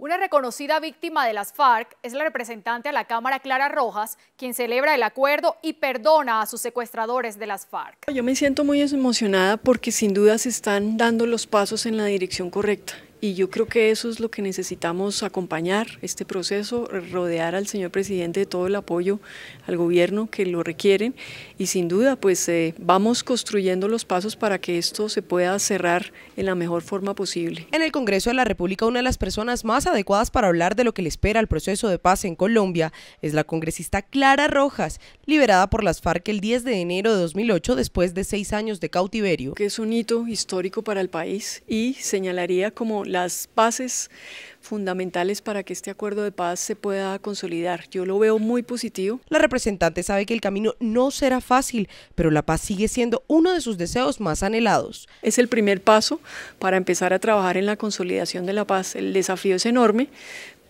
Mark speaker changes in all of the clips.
Speaker 1: Una reconocida víctima de las FARC es la representante a la Cámara Clara Rojas, quien celebra el acuerdo y perdona a sus secuestradores de las FARC. Yo me siento muy emocionada porque sin duda se están dando los pasos en la dirección correcta. Y yo creo que eso es lo que necesitamos acompañar este proceso, rodear al señor presidente de todo el apoyo al gobierno que lo requieren y sin duda pues eh, vamos construyendo los pasos para que esto se pueda cerrar en la mejor forma posible. En el Congreso de la República una de las personas
Speaker 2: más adecuadas para hablar de lo que le espera al proceso de paz en Colombia es la congresista Clara Rojas, liberada por las FARC el 10 de enero de 2008 después de seis años de cautiverio. Que
Speaker 1: es un hito histórico para el país y señalaría como las paces fundamentales para que este acuerdo de paz se pueda consolidar. Yo lo veo muy positivo. La
Speaker 2: representante sabe que el camino no será fácil, pero la paz sigue siendo uno de sus deseos más
Speaker 1: anhelados. Es el primer paso para empezar a trabajar en la consolidación de la paz. El desafío es enorme,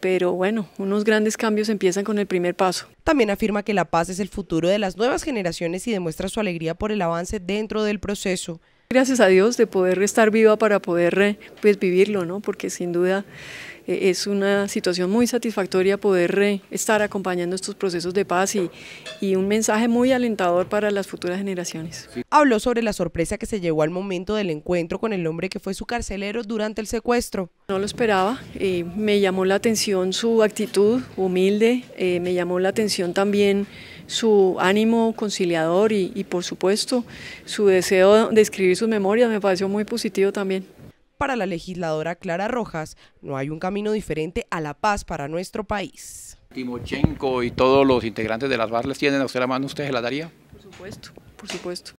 Speaker 1: pero bueno, unos grandes cambios empiezan con el primer paso. También afirma que la
Speaker 2: paz es el futuro de las nuevas generaciones y demuestra su alegría por el avance dentro del proceso.
Speaker 1: Gracias a Dios de poder estar viva para poder eh, pues, vivirlo, ¿no? porque sin duda eh, es una situación muy satisfactoria poder eh, estar acompañando estos procesos de paz y, y, un mensaje muy alentador para las futuras generaciones. Habló sobre la sorpresa que se llevó al
Speaker 2: momento del encuentro con el hombre que fue su carcelero durante el secuestro. No lo esperaba,
Speaker 1: me llamó la atención su actitud humilde, me llamó la atención también su ánimo conciliador y, por supuesto su deseo de escribir sus memorias me pareció muy positivo también. Para la legisladora Clara Rojas, no hay un camino
Speaker 2: diferente a la paz para nuestro país.
Speaker 1: Timochenko y todos los integrantes de las barras tienen a usted la mano, ¿usted se la daría? Por supuesto,
Speaker 2: por supuesto.